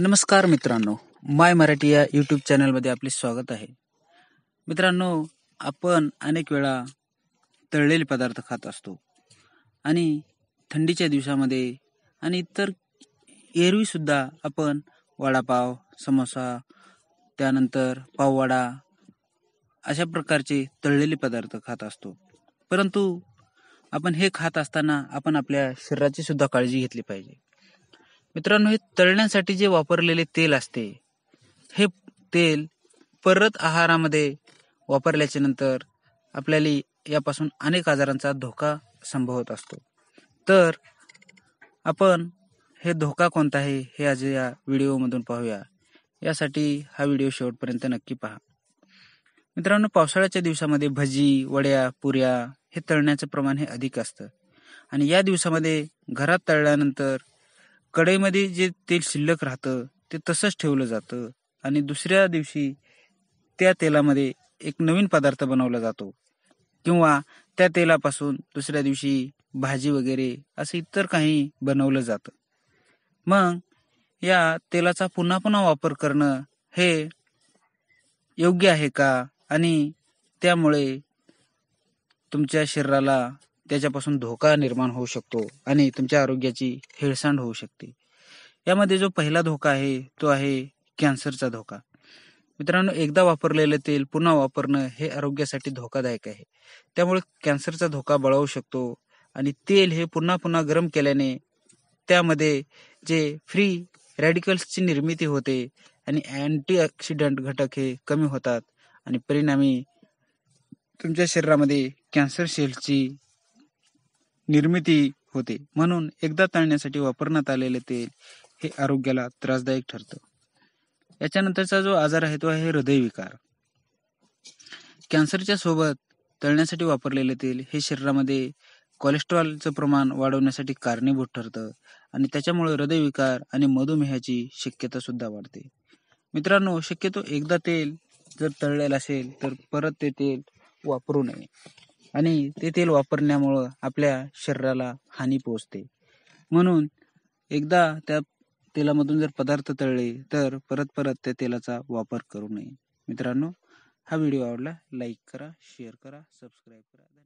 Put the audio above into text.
नमस्कार मित्रांनो माय मराठी या यूट्यूब चॅनलमध्ये आपले स्वागत आहे मित्रांनो आपण अनेक वेळा तळलेले पदार्थ खात असतो आणि थंडीच्या दिवसामध्ये आणि इतर एरवीसुद्धा आपण वडापाव समोसा त्यानंतर पाववाडा अशा प्रकारचे तळलेले पदार्थ खात असतो परंतु आपण हे खात असताना आपण आपल्या शरीराची सुद्धा काळजी घेतली पाहिजे मित्रांनो हे तळण्यासाठी जे वापरलेले तेल असते हे तेल परत आहारामध्ये वापरल्याच्या नंतर आपल्याला यापासून अनेक आजारांचा धोका संभवत असतो तर आपण हे धोका कोणता आहे हे आज या व्हिडिओमधून पाहूया यासाठी हा व्हिडिओ शेवटपर्यंत नक्की पहा मित्रांनो पावसाळ्याच्या दिवसामध्ये भजी वड्या पुऱ्या हे तळण्याचं प्रमाण हे अधिक असतं आणि या दिवसामध्ये घरात तळल्यानंतर कढईमध्ये जे तेल शिल्लक राहतं ते तसंच ठेवलं जातं आणि दुसऱ्या दिवशी त्या तेलामध्ये एक नवीन पदार्थ बनवला जातो किंवा त्या तेलापासून दुसऱ्या दिवशी भाजी वगैरे असं इतर काही बनवलं जातं मग या तेलाचा पुन्हा पुन्हा वापर करणं हे योग्य आहे का आणि त्यामुळे तुमच्या शरीराला त्याच्यापासून धोका निर्माण होऊ शकतो आणि तुमच्या आरोग्याची हेळसांड होऊ शकते यामध्ये जो पहिला धोका आहे तो आहे कॅन्सरचा धोका मित्रांनो एकदा वापरलेलं तेल पुन्हा वापरणं हे आरोग्यासाठी धोकादायक आहे त्यामुळे कॅन्सरचा धोका बळावू शकतो आणि तेल हे पुन्हा पुन्हा गरम केल्याने त्यामध्ये जे फ्री रॅडिकल्सची निर्मिती होते आणि अँटीऑक्सिडंट घटक हे कमी होतात आणि परिणामी तुमच्या शरीरामध्ये कॅन्सर सेल्सची निर्मिती होते म्हणून एकदा तळण्यासाठी वापरण्यात आलेले तेल हे आरोग्याला त्रासदायक ठरतं याच्यानंतरचा जो आजार आहे तो आहे हृदयविकार कॅन्सरच्या सोबत तळण्यासाठी वापरलेले तेल हे शरीरामध्ये कोलेस्ट्रॉलचं प्रमाण वाढवण्यासाठी कारणीभूत ठरतं आणि त्याच्यामुळे हृदयविकार आणि मधुमेहाची शक्यता सुद्धा वाढते मित्रांनो शक्यतो एकदा तेल जर तळलेलं असेल तर परत ते तेल वापरू नये आणि ते तेल वापरण्यामुळं आपल्या शरीराला हानी पोहोचते म्हणून एकदा त्या तेलामधून जर पदार्थ तळले तर परत परत त्या तेलाचा वापर करू नये मित्रांनो हा व्हिडिओ आवडला लाईक करा शेअर करा सबस्क्राईब करा